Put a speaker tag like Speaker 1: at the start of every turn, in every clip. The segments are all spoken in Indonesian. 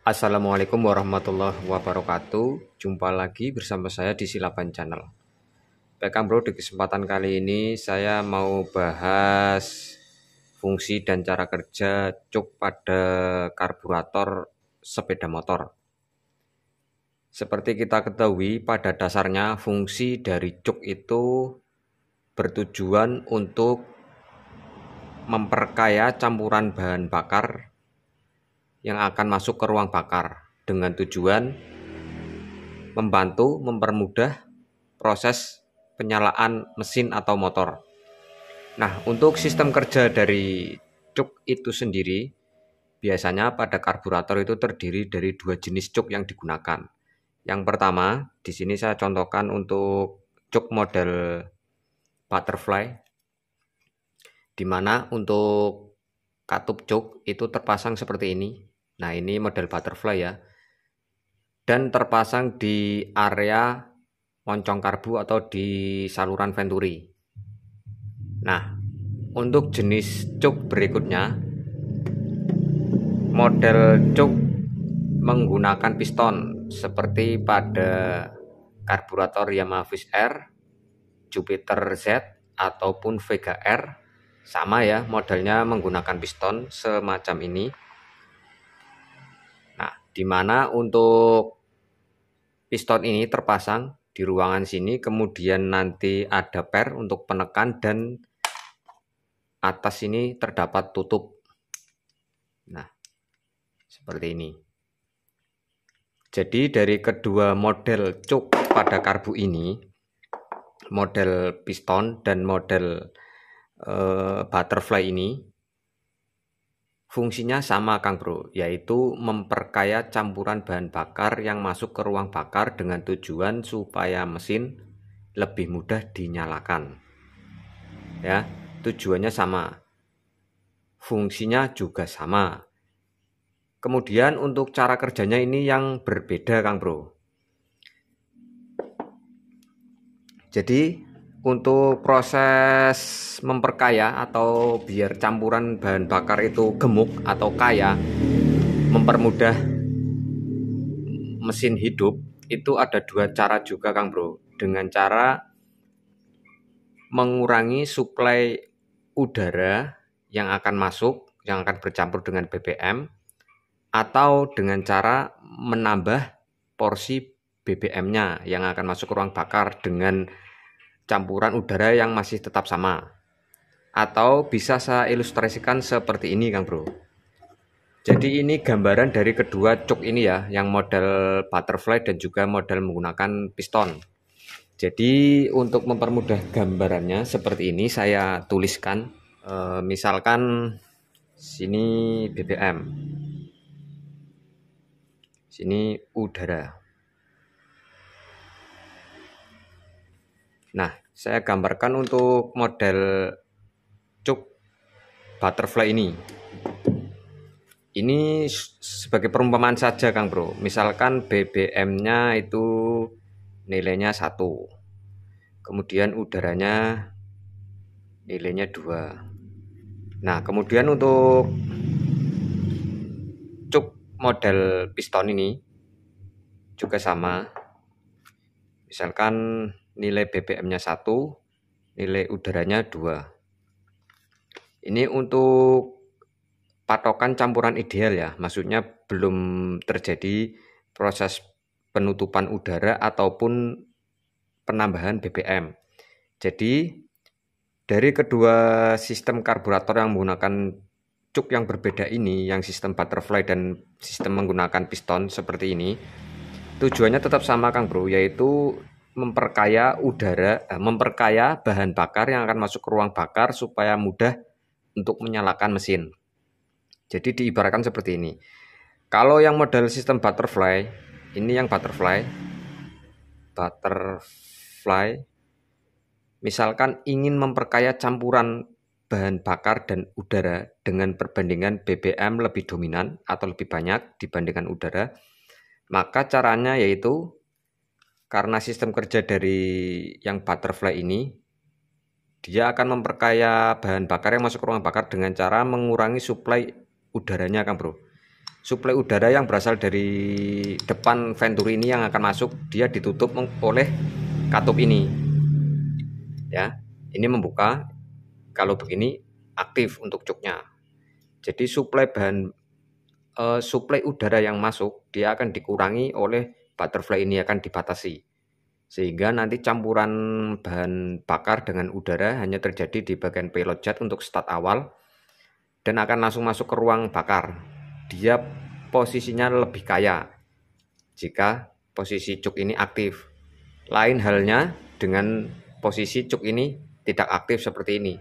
Speaker 1: Assalamualaikum warahmatullahi wabarakatuh. Jumpa lagi bersama saya di Silaban Channel. Baik Bro, di kesempatan kali ini saya mau bahas fungsi dan cara kerja cuk pada karburator sepeda motor. Seperti kita ketahui, pada dasarnya fungsi dari cuk itu bertujuan untuk memperkaya campuran bahan bakar yang akan masuk ke ruang bakar dengan tujuan membantu mempermudah proses penyalaan mesin atau motor. Nah, untuk sistem kerja dari cuk itu sendiri, biasanya pada karburator itu terdiri dari dua jenis cuk yang digunakan. Yang pertama, di sini saya contohkan untuk cuk model butterfly, di mana untuk katup cuk itu terpasang seperti ini, Nah ini model butterfly ya. Dan terpasang di area moncong karbu atau di saluran venturi. Nah untuk jenis cuk berikutnya model cuk menggunakan piston seperti pada karburator Yamaha Fish Air, Jupiter Z ataupun Vega R sama ya modelnya menggunakan piston semacam ini Dimana untuk piston ini terpasang di ruangan sini, kemudian nanti ada per untuk penekan dan atas ini terdapat tutup. Nah, seperti ini. Jadi dari kedua model cuk pada karbu ini, model piston dan model uh, butterfly ini, Fungsinya sama Kang Bro, yaitu memperkaya campuran bahan bakar yang masuk ke ruang bakar dengan tujuan supaya mesin lebih mudah dinyalakan. Ya, tujuannya sama. Fungsinya juga sama. Kemudian untuk cara kerjanya ini yang berbeda Kang Bro. Jadi untuk proses memperkaya atau biar campuran bahan bakar itu gemuk atau kaya mempermudah mesin hidup itu ada dua cara juga Kang Bro dengan cara mengurangi suplai udara yang akan masuk yang akan bercampur dengan BBM atau dengan cara menambah porsi BBM-nya yang akan masuk ke ruang bakar dengan campuran udara yang masih tetap sama. Atau bisa saya ilustrasikan seperti ini, Kang Bro. Jadi ini gambaran dari kedua cuk ini ya, yang model butterfly dan juga model menggunakan piston. Jadi untuk mempermudah gambarannya seperti ini saya tuliskan e, misalkan sini BBM. Sini udara. Nah, saya gambarkan untuk model cuk butterfly ini. Ini sebagai perumpamaan saja, Kang Bro. Misalkan BBM-nya itu nilainya satu, kemudian udaranya nilainya dua. Nah, kemudian untuk cuk model piston ini juga sama. Misalkan nilai BBM-nya 1, nilai udaranya 2. Ini untuk patokan campuran ideal ya, maksudnya belum terjadi proses penutupan udara ataupun penambahan BBM. Jadi dari kedua sistem karburator yang menggunakan cuk yang berbeda ini, yang sistem butterfly dan sistem menggunakan piston seperti ini, tujuannya tetap sama Kang Bro, yaitu memperkaya udara, eh, memperkaya bahan bakar yang akan masuk ke ruang bakar supaya mudah untuk menyalakan mesin. Jadi diibaratkan seperti ini. Kalau yang model sistem butterfly, ini yang butterfly, butterfly, misalkan ingin memperkaya campuran bahan bakar dan udara dengan perbandingan BBM lebih dominan atau lebih banyak dibandingkan udara, maka caranya yaitu karena sistem kerja dari yang butterfly ini, dia akan memperkaya bahan bakar yang masuk ke ruang bakar dengan cara mengurangi suplai udaranya kan bro. Suplai udara yang berasal dari depan venturi ini yang akan masuk, dia ditutup oleh katup ini. Ya, ini membuka kalau begini aktif untuk cuknya. Jadi suplai bahan uh, suplai udara yang masuk dia akan dikurangi oleh butterfly ini akan dibatasi. Sehingga nanti campuran bahan bakar dengan udara hanya terjadi di bagian payload jet untuk start awal dan akan langsung masuk ke ruang bakar. Dia posisinya lebih kaya jika posisi cuk ini aktif. Lain halnya dengan posisi cuk ini tidak aktif seperti ini.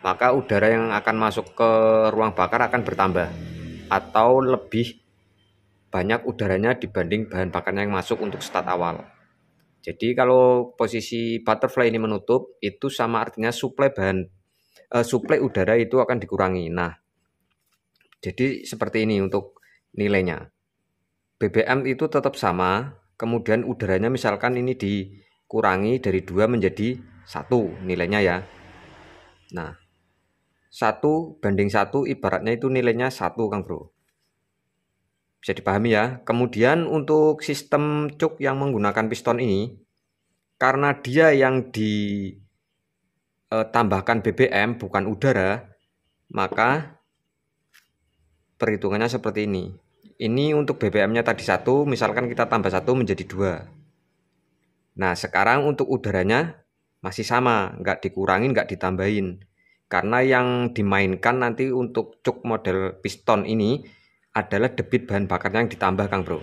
Speaker 1: Maka udara yang akan masuk ke ruang bakar akan bertambah atau lebih banyak udaranya dibanding bahan pakan yang masuk untuk start awal. Jadi kalau posisi butterfly ini menutup itu sama artinya suplai bahan uh, suplai udara itu akan dikurangi. Nah, jadi seperti ini untuk nilainya. BBM itu tetap sama, kemudian udaranya misalkan ini dikurangi dari dua menjadi satu nilainya ya. Nah, satu banding satu ibaratnya itu nilainya satu Kang Bro. Bisa dipahami ya. Kemudian untuk sistem cuk yang menggunakan piston ini, karena dia yang ditambahkan e, BBM bukan udara, maka perhitungannya seperti ini. Ini untuk BBM-nya tadi satu, misalkan kita tambah satu menjadi dua. Nah sekarang untuk udaranya masih sama, nggak dikurangin, nggak ditambahin. Karena yang dimainkan nanti untuk cuk model piston ini adalah debit bahan bakarnya yang ditambah Kang Bro.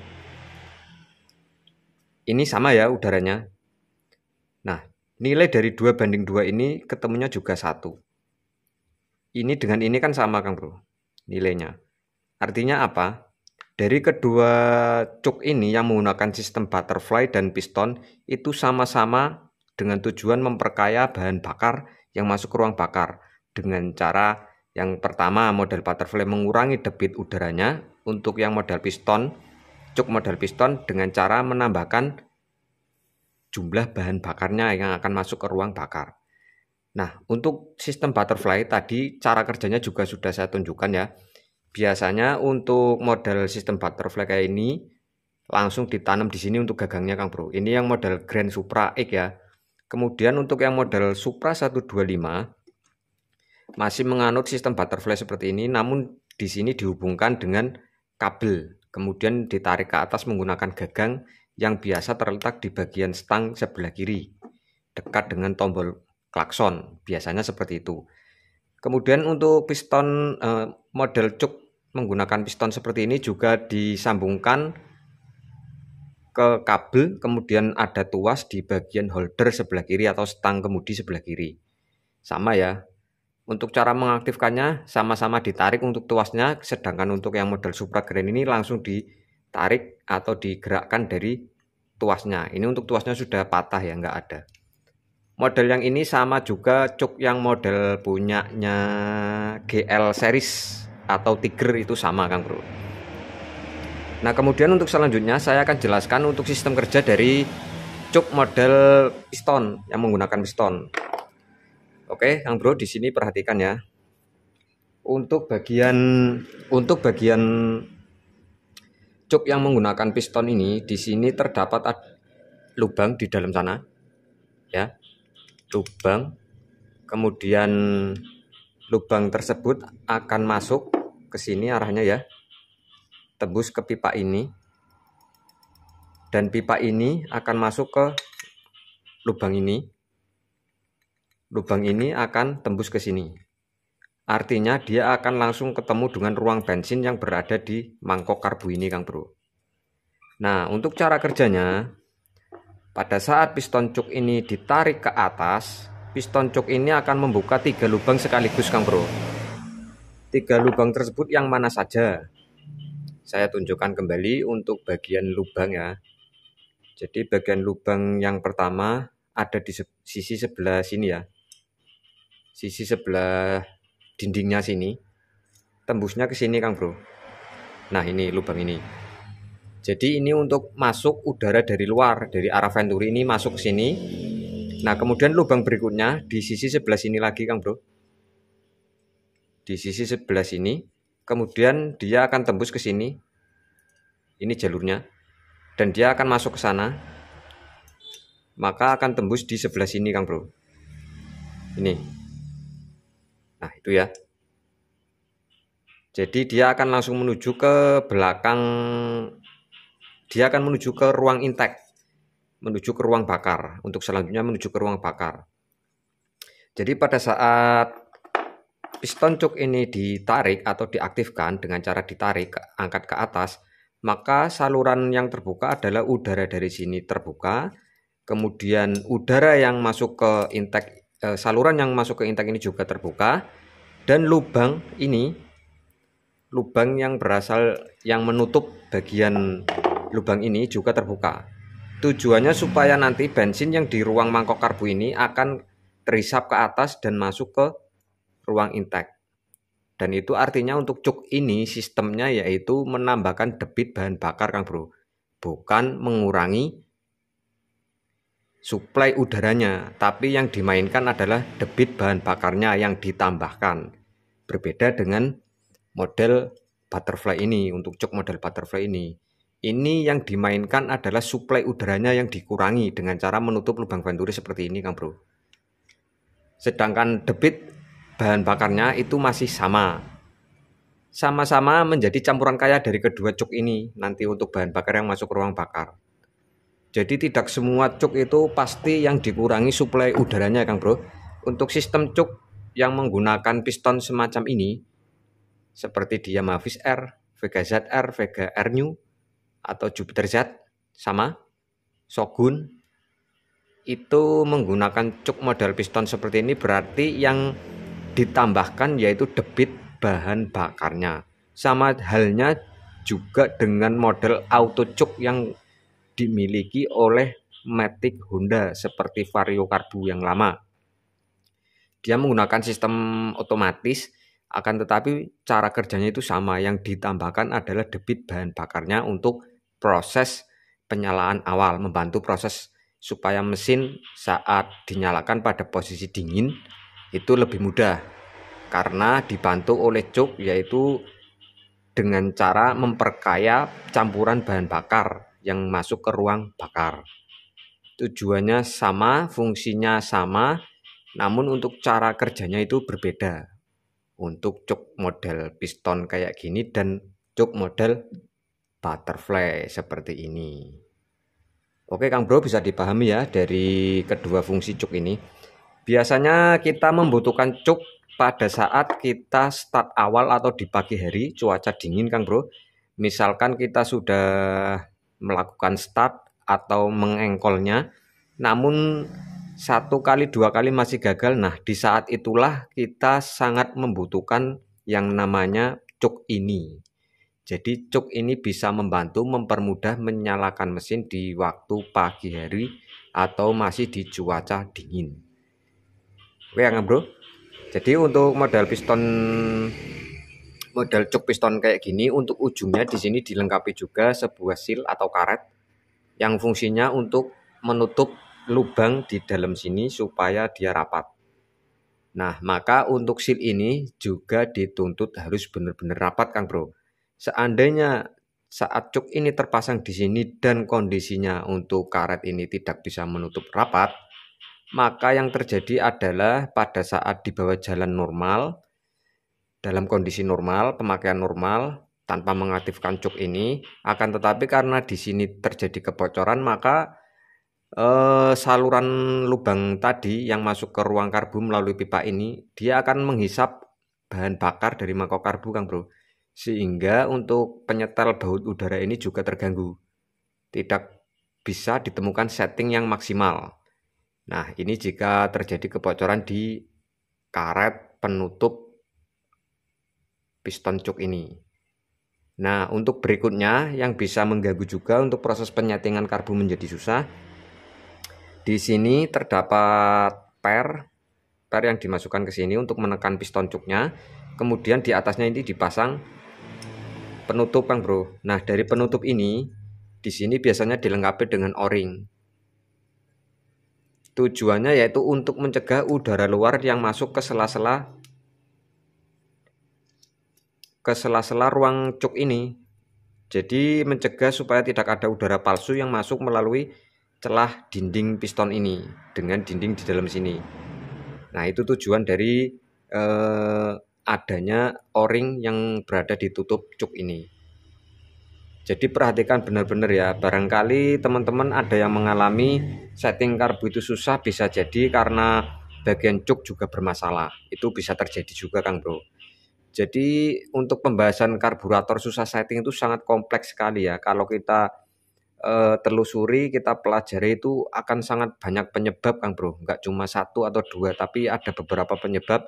Speaker 1: Ini sama ya udaranya. Nah, nilai dari 2 banding 2 ini ketemunya juga satu. Ini dengan ini kan sama Kang Bro, nilainya. Artinya apa? Dari kedua cuk ini yang menggunakan sistem butterfly dan piston itu sama-sama dengan tujuan memperkaya bahan bakar yang masuk ke ruang bakar dengan cara yang pertama, model butterfly mengurangi debit udaranya. Untuk yang model piston, cuk model piston dengan cara menambahkan jumlah bahan bakarnya yang akan masuk ke ruang bakar. Nah, untuk sistem butterfly tadi cara kerjanya juga sudah saya tunjukkan ya. Biasanya untuk model sistem butterfly kayak ini langsung ditanam di sini untuk gagangnya Kang Bro. Ini yang model Grand Supra X ya. Kemudian untuk yang model Supra 125 masih menganut sistem butterfly seperti ini, namun di sini dihubungkan dengan kabel, kemudian ditarik ke atas menggunakan gagang yang biasa terletak di bagian stang sebelah kiri, dekat dengan tombol klakson, biasanya seperti itu. Kemudian untuk piston eh, model cuk menggunakan piston seperti ini juga disambungkan ke kabel, kemudian ada tuas di bagian holder sebelah kiri atau stang kemudi sebelah kiri. Sama ya, untuk cara mengaktifkannya sama-sama ditarik untuk tuasnya, sedangkan untuk yang model Supra Grand ini langsung ditarik atau digerakkan dari tuasnya. Ini untuk tuasnya sudah patah ya, nggak ada. Model yang ini sama juga cuk yang model punyanya GL series atau Tiger itu sama kan Bro. Nah kemudian untuk selanjutnya saya akan jelaskan untuk sistem kerja dari cuk model piston yang menggunakan piston. Oke, yang Bro, di sini perhatikan ya. Untuk bagian untuk bagian cuk yang menggunakan piston ini, di sini terdapat lubang di dalam sana. Ya. Lubang. Kemudian lubang tersebut akan masuk ke sini arahnya ya. Tembus ke pipa ini. Dan pipa ini akan masuk ke lubang ini lubang ini akan tembus ke sini. Artinya dia akan langsung ketemu dengan ruang bensin yang berada di mangkok karbu ini Kang Bro. Nah untuk cara kerjanya, pada saat piston cuk ini ditarik ke atas, piston cuk ini akan membuka tiga lubang sekaligus Kang Bro. Tiga lubang tersebut yang mana saja? Saya tunjukkan kembali untuk bagian lubang ya. Jadi bagian lubang yang pertama ada di sisi sebelah sini ya sisi sebelah dindingnya sini tembusnya ke sini Kang Bro. Nah, ini lubang ini. Jadi ini untuk masuk udara dari luar dari arah venturi ini masuk ke sini. Nah, kemudian lubang berikutnya di sisi sebelah sini lagi Kang Bro. Di sisi sebelah sini, kemudian dia akan tembus ke sini. Ini jalurnya. Dan dia akan masuk ke sana. Maka akan tembus di sebelah sini Kang Bro. Ini, Nah, itu ya. Jadi dia akan langsung menuju ke belakang dia akan menuju ke ruang intake, menuju ke ruang bakar untuk selanjutnya menuju ke ruang bakar. Jadi pada saat piston cuk ini ditarik atau diaktifkan dengan cara ditarik angkat ke atas, maka saluran yang terbuka adalah udara dari sini terbuka, kemudian udara yang masuk ke intake Eh, saluran yang masuk ke intake ini juga terbuka dan lubang ini lubang yang berasal yang menutup bagian lubang ini juga terbuka. Tujuannya supaya nanti bensin yang di ruang mangkok karbu ini akan terisap ke atas dan masuk ke ruang intake. Dan itu artinya untuk cuk ini sistemnya yaitu menambahkan debit bahan bakar Kang Bro, bukan mengurangi suplai udaranya, tapi yang dimainkan adalah debit bahan bakarnya yang ditambahkan. Berbeda dengan model butterfly ini, untuk cok model butterfly ini. Ini yang dimainkan adalah suplai udaranya yang dikurangi dengan cara menutup lubang venturi seperti ini, Kang Bro. Sedangkan debit bahan bakarnya itu masih sama, sama-sama menjadi campuran kaya dari kedua cuk ini nanti untuk bahan bakar yang masuk ruang bakar. Jadi tidak semua cuk itu pasti yang dikurangi suplai udaranya Kang Bro. Untuk sistem cuk yang menggunakan piston semacam ini seperti di Yamaha R, Vega ZR, Vega R New atau Jupiter Z sama Shogun itu menggunakan cuk model piston seperti ini berarti yang ditambahkan yaitu debit bahan bakarnya. Sama halnya juga dengan model auto cuk yang dimiliki oleh Matic Honda seperti Vario karbu yang lama. Dia menggunakan sistem otomatis, akan tetapi cara kerjanya itu sama. Yang ditambahkan adalah debit bahan bakarnya untuk proses penyalaan awal, membantu proses supaya mesin saat dinyalakan pada posisi dingin itu lebih mudah karena dibantu oleh cuk yaitu dengan cara memperkaya campuran bahan bakar yang masuk ke ruang bakar. Tujuannya sama, fungsinya sama, namun untuk cara kerjanya itu berbeda. Untuk cuk model piston kayak gini dan cuk model butterfly seperti ini. Oke Kang Bro bisa dipahami ya dari kedua fungsi cuk ini. Biasanya kita membutuhkan cuk pada saat kita start awal atau di pagi hari cuaca dingin Kang Bro. Misalkan kita sudah melakukan start atau mengengkolnya namun satu kali dua kali masih gagal nah di saat itulah kita sangat membutuhkan yang namanya cuk ini jadi cuk ini bisa membantu mempermudah menyalakan mesin di waktu pagi hari atau masih di cuaca dingin. Oke, bro. Jadi untuk model piston model cuk piston kayak gini untuk ujungnya di sini dilengkapi juga sebuah seal atau karet yang fungsinya untuk menutup lubang di dalam sini supaya dia rapat. Nah, maka untuk seal ini juga dituntut harus benar-benar rapat, Kang Bro. Seandainya saat cuk ini terpasang di sini dan kondisinya untuk karet ini tidak bisa menutup rapat, maka yang terjadi adalah pada saat di bawah jalan normal, dalam kondisi normal, pemakaian normal tanpa mengaktifkan cuk ini, akan tetapi karena di sini terjadi kebocoran maka eh, saluran lubang tadi yang masuk ke ruang karbu melalui pipa ini dia akan menghisap bahan bakar dari mangkok karbu Kang Bro. Sehingga untuk penyetel baut udara ini juga terganggu. Tidak bisa ditemukan setting yang maksimal. Nah, ini jika terjadi kebocoran di karet penutup piston cuk ini. Nah, untuk berikutnya yang bisa mengganggu juga untuk proses penyetingan karbu menjadi susah. Di sini terdapat per per yang dimasukkan ke sini untuk menekan piston cuknya. Kemudian di atasnya ini dipasang penutup, Kang Bro. Nah, dari penutup ini di sini biasanya dilengkapi dengan o-ring. Tujuannya yaitu untuk mencegah udara luar yang masuk ke sela-sela ke sela-sela ruang cuk ini. Jadi mencegah supaya tidak ada udara palsu yang masuk melalui celah dinding piston ini dengan dinding di dalam sini. Nah, itu tujuan dari eh, adanya o-ring yang berada di tutup cuk ini. Jadi perhatikan benar-benar ya, barangkali teman-teman ada yang mengalami setting karbu itu susah bisa jadi karena bagian cuk juga bermasalah. Itu bisa terjadi juga Kang Bro. Jadi untuk pembahasan karburator susah setting itu sangat kompleks sekali ya. Kalau kita eh, telusuri, kita pelajari itu akan sangat banyak penyebab kan bro. Enggak cuma satu atau dua, tapi ada beberapa penyebab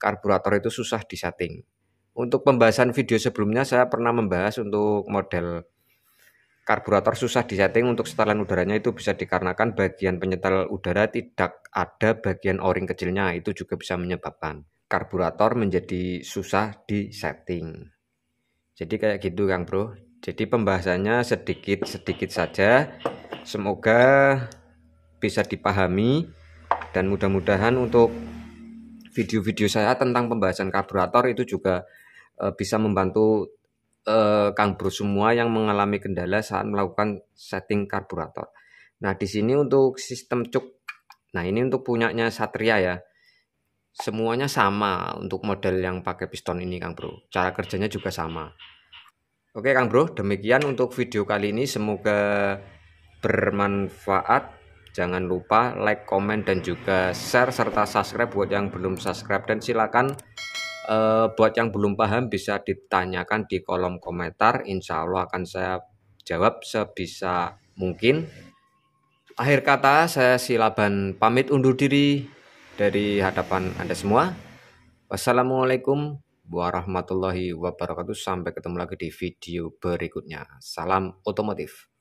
Speaker 1: karburator itu susah disetting. Untuk pembahasan video sebelumnya saya pernah membahas untuk model karburator susah disetting untuk setelan udaranya itu bisa dikarenakan bagian penyetel udara tidak ada bagian o-ring kecilnya itu juga bisa menyebabkan karburator menjadi susah di setting. Jadi kayak gitu Kang Bro. Jadi pembahasannya sedikit-sedikit saja. Semoga bisa dipahami dan mudah-mudahan untuk video-video saya tentang pembahasan karburator itu juga e, bisa membantu e, Kang Bro semua yang mengalami kendala saat melakukan setting karburator. Nah, di sini untuk sistem cuk. Nah, ini untuk punyanya Satria ya semuanya sama untuk model yang pakai piston ini Kang Bro. Cara kerjanya juga sama. Oke Kang Bro, demikian untuk video kali ini semoga bermanfaat. Jangan lupa like, komen dan juga share serta subscribe buat yang belum subscribe dan silakan eh, buat yang belum paham bisa ditanyakan di kolom komentar. Insya Allah akan saya jawab sebisa mungkin. Akhir kata saya Silaban pamit undur diri dari hadapan Anda semua. Wassalamualaikum warahmatullahi wabarakatuh. Sampai ketemu lagi di video berikutnya. Salam otomotif.